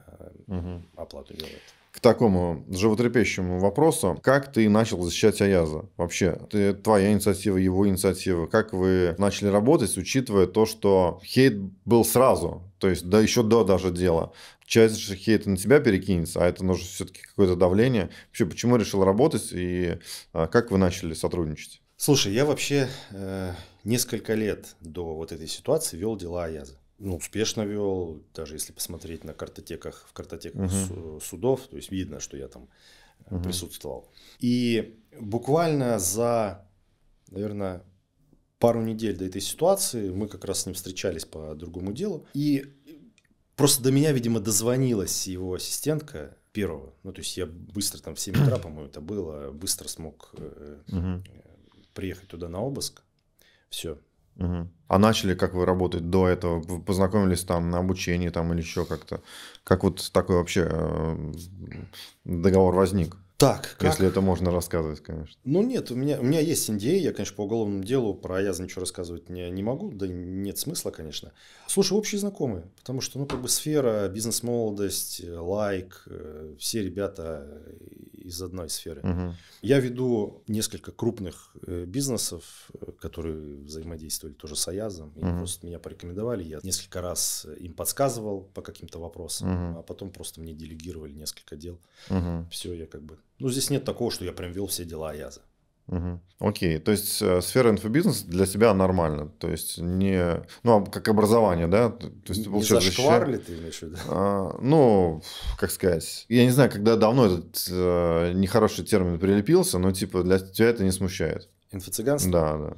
[SPEAKER 1] Э,
[SPEAKER 2] оплату делают
[SPEAKER 1] к такому животрепещущему вопросу. Как ты начал защищать Аяза вообще? Ты, твоя инициатива, его инициатива. Как вы начали работать, учитывая то, что хейт был сразу? То есть, да еще до даже дела. Часть же хейта на тебя перекинется, а это нужно все-таки какое-то давление. Вообще, почему решил работать и а, как вы начали сотрудничать? Слушай, я вообще
[SPEAKER 2] э, несколько лет до вот этой ситуации вел дела Аяза ну, успешно вел, даже если посмотреть на картотеках, в картотеках угу. судов, то есть видно, что я там угу. присутствовал. И буквально за, наверное, пару недель до этой ситуации мы как раз с ним встречались по другому делу. И просто до меня, видимо, дозвонилась его ассистентка первого. Ну, то есть я быстро, там в 7 утра, по-моему, это было, быстро смог э, угу. приехать туда на обыск.
[SPEAKER 1] Все, Угу. А начали, как вы работать до этого? Вы познакомились там на обучении там или еще как-то? Как вот такой вообще э, договор возник? Так, как? Если это можно рассказывать, конечно.
[SPEAKER 2] Ну нет, у меня, у меня есть идеи, а, я, конечно, по уголовному делу про Аяза ничего рассказывать не, не могу, да нет смысла, конечно. Слушай, общие знакомые, потому что, ну, как бы сфера, бизнес-молодость, лайк, э, все ребята э, из одной сферы. Угу. Я веду несколько крупных э, бизнесов, э, которые взаимодействовали тоже с Аязом. И просто меня порекомендовали. Я несколько раз им подсказывал по каким-то вопросам, угу. а потом просто мне делегировали несколько дел. Угу. Все, я как бы... Ну, здесь нет такого, что я прям вел все дела Аяза.
[SPEAKER 1] Угу. Окей, то есть э, сфера инфобизнес для тебя нормально, то есть не, ну а как образование, да, то есть не получается. Зашквар ли ты имеешь в виду? А, ну, как сказать, я не знаю, когда давно этот э, нехороший термин прилепился, но типа для тебя это не смущает. Инфо-цыганство? Да, да.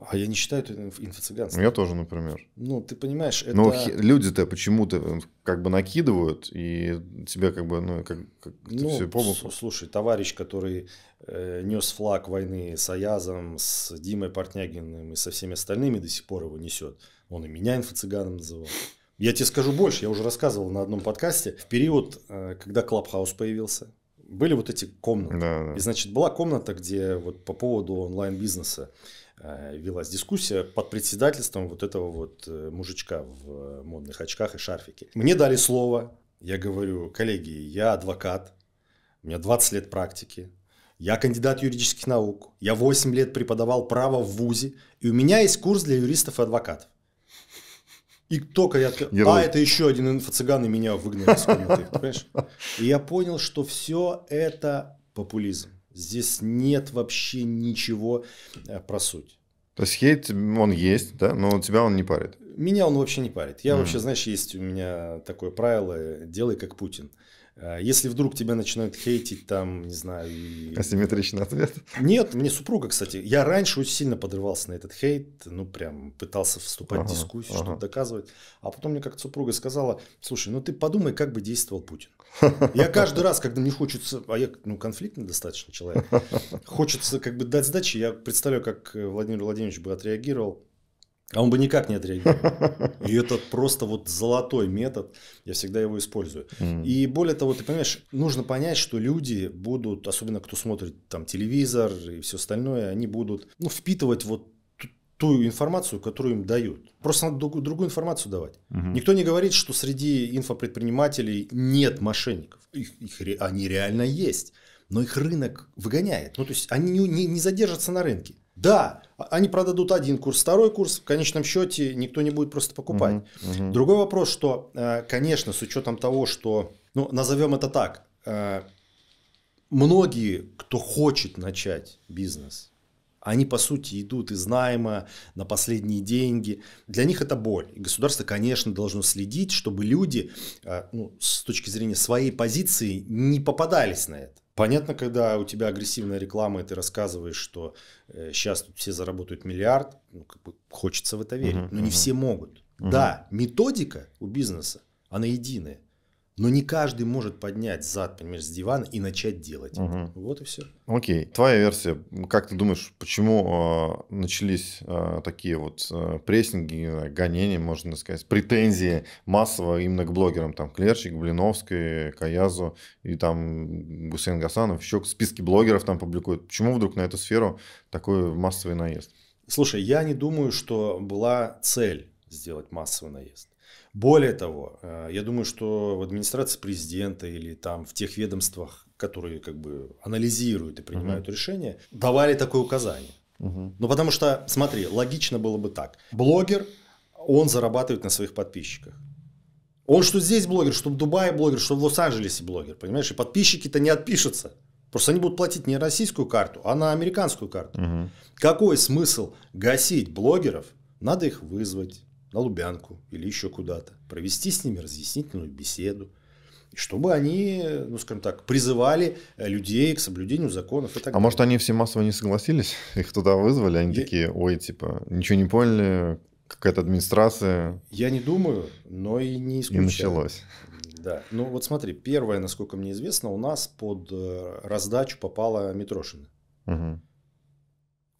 [SPEAKER 1] А я не
[SPEAKER 2] считаю это инфо-цыганством.
[SPEAKER 1] Я тоже, например. Ну,
[SPEAKER 2] ты понимаешь, ну, это... Ну,
[SPEAKER 1] люди-то почему-то э, как бы накидывают, и тебя как бы, ну, как, как ну, все помню.
[SPEAKER 2] слушай, товарищ, который э, нес флаг войны с Аязом, с Димой Портнягиным и со всеми остальными до сих пор его несет, он и меня инфо-цыганом называл. Я тебе скажу больше, я уже рассказывал на одном подкасте, в период, э, когда Клабхаус появился, были вот эти комнаты. Да, да. И, значит, была комната, где вот по поводу онлайн-бизнеса Э, велась дискуссия под председательством вот этого вот э, мужичка в э, модных очках и шарфике. Мне дали слово, я говорю, коллеги, я адвокат, у меня 20 лет практики, я кандидат юридических наук, я 8 лет преподавал право в ВУЗе, и у меня есть курс для юристов и адвокатов. И только я... Не а, это еще один инфо-цыган, и меня выгнали из комнаты, понимаешь? И я понял, что все это популизм. Здесь нет вообще ничего э, про суть.
[SPEAKER 1] То есть хейт, он есть, да, но тебя он не парит.
[SPEAKER 2] Меня он вообще не парит. Я mm. вообще, знаешь, есть у меня такое правило, делай как Путин. Э, если вдруг тебя начинают хейтить, там, не знаю... И... Асимметричный ответ? Нет, мне супруга, кстати. Я раньше очень сильно подрывался на этот хейт, ну, прям пытался вступать ага, в дискуссию, ага. что-то доказывать. А потом мне как-то супруга сказала, слушай, ну ты подумай, как бы действовал Путин. Я каждый раз, когда мне хочется, а я ну, конфликтный достаточно человек, хочется как бы дать сдачи, я представляю, как э, Владимир Владимирович бы отреагировал, а он бы никак не отреагировал. И это просто вот золотой метод, я всегда его использую. Mm. И более того, ты понимаешь, нужно понять, что люди будут, особенно кто смотрит там телевизор и все остальное, они будут ну, впитывать вот ту информацию, которую им дают. Просто надо другую информацию давать. Угу. Никто не говорит, что среди инфопредпринимателей нет мошенников. Их, их, они реально есть, но их рынок выгоняет. Ну, то есть они не, не, не задержатся на рынке. Да, а, они продадут один курс, второй курс, в конечном счете никто не будет просто покупать. Угу, угу. Другой вопрос, что, э, конечно, с учетом того, что, ну, назовем это так, э, многие, кто хочет начать бизнес, они, по сути, идут из найма на последние деньги. Для них это боль. И государство, конечно, должно следить, чтобы люди а, ну, с точки зрения своей позиции не попадались на это. Понятно, когда у тебя агрессивная реклама, и ты рассказываешь, что сейчас э, тут все заработают миллиард, ну, как бы хочется в это верить, но не все могут. Да, методика у бизнеса, она единая. Но не каждый может поднять зад, понимаешь, с дивана и начать делать. Угу. Вот и все.
[SPEAKER 1] Окей. Твоя версия. Как ты думаешь, почему э, начались э, такие вот э, прессинги, гонения, можно сказать, претензии массово именно к блогерам? Там Клерчик, Блиновский, Каязу и там Гусейн Гасанов, еще списки блогеров там публикуют. Почему вдруг на эту сферу такой массовый наезд? Слушай, я не думаю, что была цель сделать массовый наезд. Более
[SPEAKER 2] того, э, я думаю, что в администрации президента или там в тех ведомствах, которые как бы анализируют и принимают угу. решения, давали такое указание. Угу. Ну потому что, смотри, логично было бы так. Блогер, он зарабатывает на своих подписчиках. Он что здесь блогер, что в Дубае блогер, что в Лос-Анджелесе блогер, понимаешь? И подписчики-то не отпишутся. Просто они будут платить не российскую карту, а на американскую карту. Угу. Какой смысл гасить блогеров? Надо их вызвать на Лубянку или еще куда-то, провести с ними разъяснительную беседу, чтобы они, ну, скажем так, призывали э, людей к соблюдению законов и так а далее. А может,
[SPEAKER 1] они все массово не согласились? Их туда вызвали, они Я... такие, ой, типа, ничего не поняли, какая-то администрация.
[SPEAKER 2] Я не думаю, но и не исключаю. И началось. Да. Ну, вот смотри, первое, насколько мне известно, у нас под э, раздачу попала Митрошина.
[SPEAKER 1] Угу.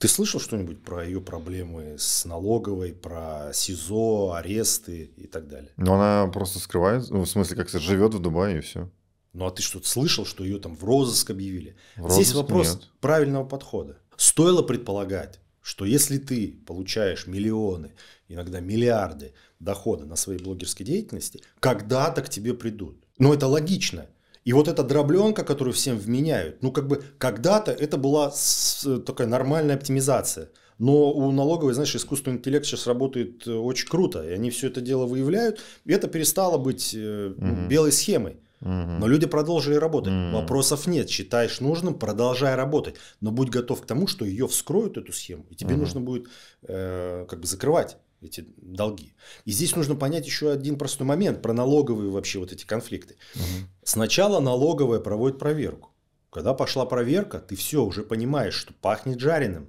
[SPEAKER 1] Ты слышал
[SPEAKER 2] что-нибудь про ее проблемы с налоговой, про СИЗО, аресты и так далее?
[SPEAKER 1] Ну, она просто скрывает, ну, в смысле, как-то живет в Дубае и все.
[SPEAKER 2] Ну, а ты что-то слышал, что ее там в розыск объявили? В розыск Здесь вопрос нет. правильного подхода. Стоило предполагать, что если ты получаешь миллионы, иногда миллиарды дохода на своей блогерской деятельности, когда-то к тебе придут. Но ну, это логично – и вот эта дробленка, которую всем вменяют, ну как бы когда-то это была э, такая нормальная оптимизация. Но у налоговой, знаешь, искусственный интеллект сейчас работает э, очень круто, и они все это дело выявляют, и это перестало быть угу. белой схемой. Но люди продолжили работать. Угу. Вопросов нет. Считаешь нужным, продолжай работать. Но будь готов к тому, что ее вскроют, эту схему, и тебе угу. нужно будет э, как бы закрывать эти долги. И здесь нужно понять еще один простой момент про налоговые вообще вот эти конфликты. Угу. Сначала налоговая проводит проверку. Когда пошла проверка, ты все уже понимаешь, что пахнет жареным.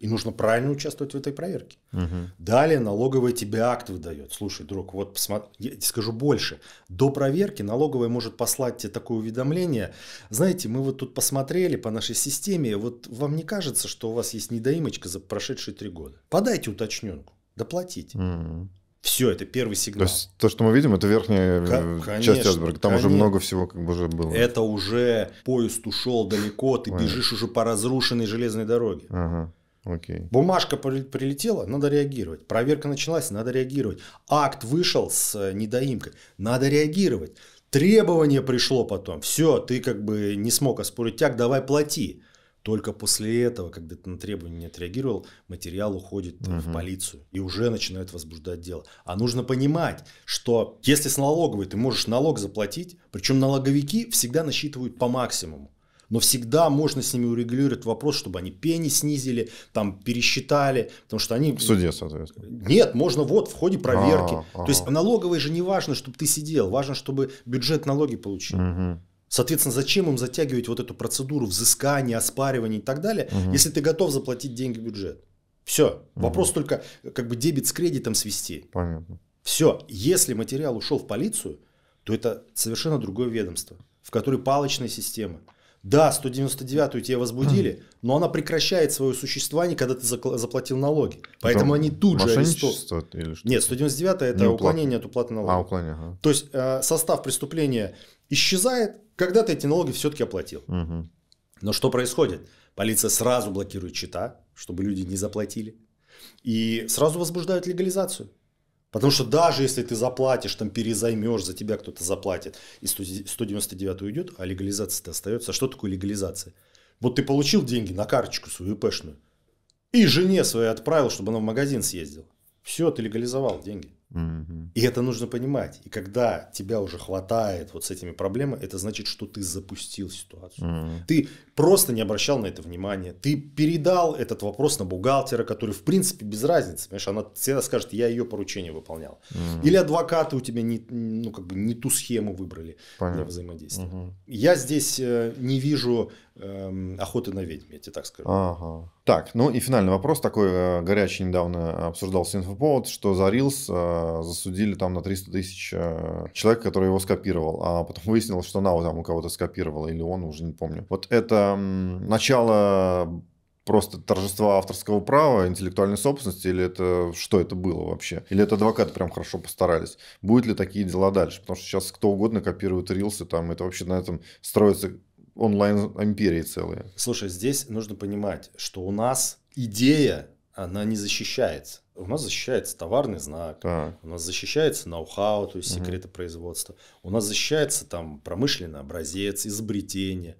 [SPEAKER 2] И нужно правильно участвовать в этой проверке. Угу. Далее налоговая тебе акт выдает. Слушай, друг, вот посмотри, я тебе скажу больше. До проверки налоговая может послать тебе такое уведомление. Знаете, мы вот тут посмотрели по нашей системе, вот вам не кажется, что у вас есть недоимочка за прошедшие три года? Подайте уточненку доплатить. Mm-hmm. Все, это первый сигнал. То есть
[SPEAKER 1] то, что мы видим, это верхняя э, конечно, часть айсберга. Там конечно. уже много всего как бы уже было. Это
[SPEAKER 2] уже поезд ушел далеко, ты Понятно. бежишь уже по разрушенной железной дороге.
[SPEAKER 1] Ага. Окей.
[SPEAKER 2] Бумажка прилетела, надо реагировать. Проверка началась, надо реагировать. Акт вышел с э, недоимкой, надо реагировать. Требование пришло потом. Все, ты как бы не смог оспорить тяг, давай плати. Только после этого, когда ты на требования не отреагировал, материал уходит угу. в полицию и уже начинают возбуждать дело. А нужно понимать, что если с налоговой ты можешь налог заплатить, причем налоговики всегда насчитывают по максимуму. Но всегда можно с ними урегулировать вопрос, чтобы они пени снизили, там пересчитали, потому что они... В суде, соответственно. Нет, можно вот в ходе проверки. А-а-а. То есть налоговой же не важно, чтобы ты сидел, важно, чтобы бюджет налоги получил. Угу. Соответственно, зачем им затягивать вот эту процедуру взыскания, оспаривания и так далее, угу. если ты готов заплатить деньги в бюджет? Все. Угу. Вопрос только как бы дебет с кредитом свести. Понятно. Все. Если материал ушел в полицию, то это совершенно другое ведомство, в которой палочная система. Да, 199-ю тебя возбудили, но она прекращает свое существование, когда ты заплатил налоги. Поэтому Там они тут же арестовывают. Нет, 199-я это Не уклонение от уплаты а, налогов. А, уклонение. Ага. То есть э, состав преступления исчезает, когда-то эти налоги все-таки оплатил. Угу. Но что происходит? Полиция сразу блокирует счета, чтобы люди не заплатили. И сразу возбуждают легализацию. Потому что даже если ты заплатишь, там перезаймешь, за тебя кто-то заплатит, и 199 уйдет, а легализация-то остается. А что такое легализация? Вот ты получил деньги на карточку свою пешную и жене своей отправил, чтобы она в магазин съездила. Все, ты легализовал деньги. Угу. И это нужно понимать. И когда тебя уже хватает вот с этими проблемами, это значит, что ты запустил ситуацию. Угу. Ты просто не обращал на это внимания. Ты передал этот вопрос на бухгалтера, который в принципе без разницы. Понимаешь, она всегда скажет, я ее поручение выполнял. Угу. Или адвокаты у тебя не, ну, как бы не ту схему выбрали Понятно. для взаимодействия. Угу. Я здесь э, не вижу Эм, охоты на ведьм, я тебе так скажу. Ага.
[SPEAKER 1] Так, ну и финальный вопрос такой э, горячий недавно обсуждался инфоповод, что за Reels э, засудили там на 300 тысяч э, человек, который его скопировал, а потом выяснилось, что Нау там у кого-то скопировала или он, уже не помню. Вот это начало просто торжества авторского права, интеллектуальной собственности, или это что это было вообще? Или это адвокаты прям хорошо постарались? Будут ли такие дела дальше? Потому что сейчас кто угодно копирует рилсы, там это вообще на этом строится онлайн-империи целые. Слушай, здесь нужно понимать, что у нас идея, она
[SPEAKER 2] не защищается. У нас защищается товарный знак, так. у нас защищается ноу-хау, то есть угу. секреты производства, у нас защищается там промышленный образец, изобретение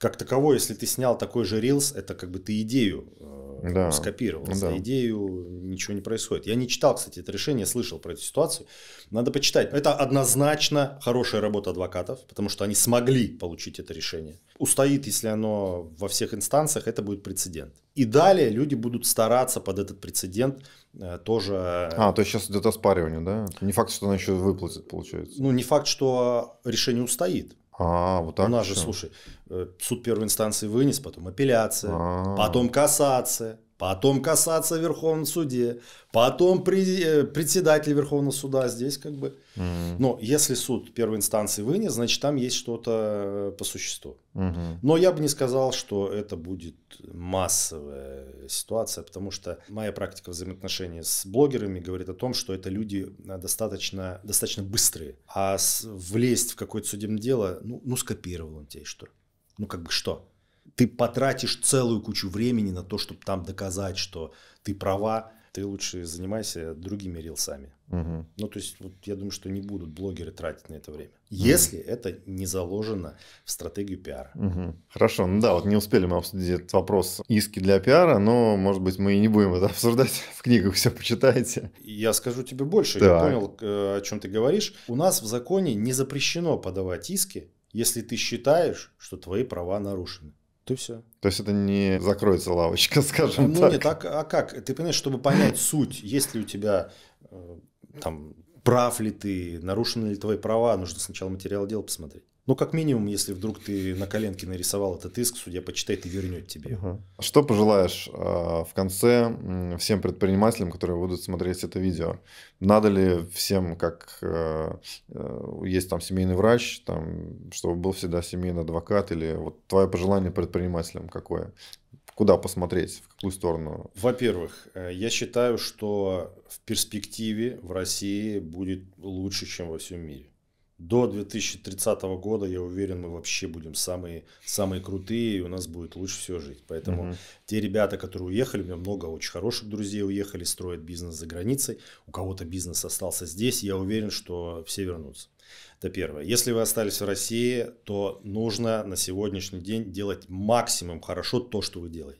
[SPEAKER 2] как таково, если ты снял такой же рилс, это как бы ты идею э, да. скопировал. Да. идею ничего не происходит. Я не читал, кстати, это решение, слышал про эту ситуацию. Надо почитать. Это однозначно хорошая работа адвокатов, потому что они смогли получить это решение. Устоит, если оно во всех инстанциях, это будет прецедент. И далее люди будут стараться под этот прецедент
[SPEAKER 1] э, тоже... Э, а, то есть сейчас идет оспаривание, да? Не факт, что она еще выплатит, получается.
[SPEAKER 2] Ну, не факт, что решение устоит.
[SPEAKER 1] А, вот так. У нас же, слушай, э,
[SPEAKER 2] суд первой инстанции вынес, потом апелляция, А-а-а. потом кассация потом касаться в Верховном суде, потом э, председатель Верховного суда здесь как бы. Угу. Но если суд первой инстанции вынес, значит там есть что-то э, по существу. Угу. Но я бы не сказал, что это будет массовая ситуация, потому что моя практика взаимоотношений с блогерами говорит о том, что это люди э, достаточно, достаточно быстрые. А влезть в какое-то судебное дело, ну, ну скопировал он тебе что. Ну как бы что? ты потратишь целую кучу времени на то, чтобы там доказать, что ты права, ты лучше занимайся другими рилсами. Угу. Ну, то есть, вот я думаю, что не будут блогеры тратить на это время. Если угу. это не заложено в стратегию пиара. Угу.
[SPEAKER 1] Хорошо, ну да, вот не успели мы обсудить этот вопрос иски для пиара, но, может быть, мы и не будем это обсуждать. В книгах все почитайте.
[SPEAKER 2] Я скажу тебе больше. Так. Я понял, э, о чем ты говоришь. У нас в законе не запрещено подавать иски, если ты считаешь, что твои права нарушены. Ты все.
[SPEAKER 1] То есть это не закроется лавочка, скажем ну, так. Ну, не
[SPEAKER 2] так, а как? Ты понимаешь, чтобы понять суть, есть ли у тебя э, там прав ли ты, нарушены ли твои права, нужно сначала материал дела посмотреть. Ну, как минимум, если вдруг ты на коленке нарисовал этот иск, судья почитает и вернет тебе.
[SPEAKER 1] Что пожелаешь э, в конце всем предпринимателям, которые будут смотреть это видео? Надо ли всем, как э, э, есть там семейный врач, там, чтобы был всегда семейный адвокат, или вот твое пожелание предпринимателям какое? Куда посмотреть, в какую сторону?
[SPEAKER 2] Во-первых, э, я считаю, что в перспективе в России будет лучше, чем во всем мире до 2030 года, я уверен, мы вообще будем самые, самые крутые, и у нас будет лучше все жить. Поэтому угу. те ребята, которые уехали, у меня много очень хороших друзей уехали, строят бизнес за границей, у кого-то бизнес остался здесь, я уверен, что все вернутся. Это первое. Если вы остались в России, то нужно на сегодняшний день делать максимум хорошо то, что вы делаете.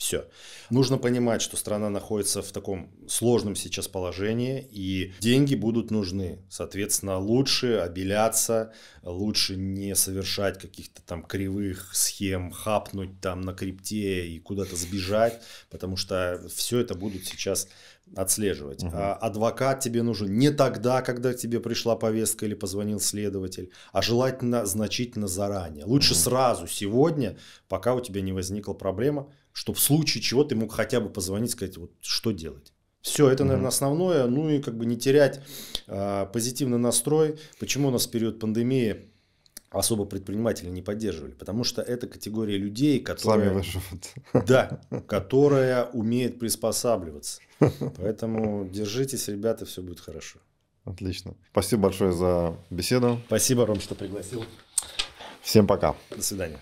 [SPEAKER 2] Все. Нужно понимать, что страна находится в таком сложном сейчас положении, и деньги будут нужны. Соответственно, лучше обеляться, лучше не совершать каких-то там кривых схем, хапнуть там на крипте и куда-то сбежать, потому что все это будут сейчас отслеживать. Угу. А адвокат тебе нужен не тогда, когда тебе пришла повестка или позвонил следователь, а желательно значительно заранее. Лучше угу. сразу, сегодня, пока у тебя не возникла проблема, чтобы в случае чего ты мог хотя бы позвонить, сказать, вот что делать. Все, это, наверное, основное. Ну и как бы не терять э, позитивный настрой. Почему у нас в период пандемии особо предприниматели не поддерживали? Потому что это категория людей, которые... Да, которая умеет приспосабливаться. Поэтому держитесь, ребята, все будет хорошо.
[SPEAKER 1] Отлично. Спасибо большое за беседу.
[SPEAKER 2] Спасибо, Ром, что пригласил.
[SPEAKER 1] Всем пока. До свидания.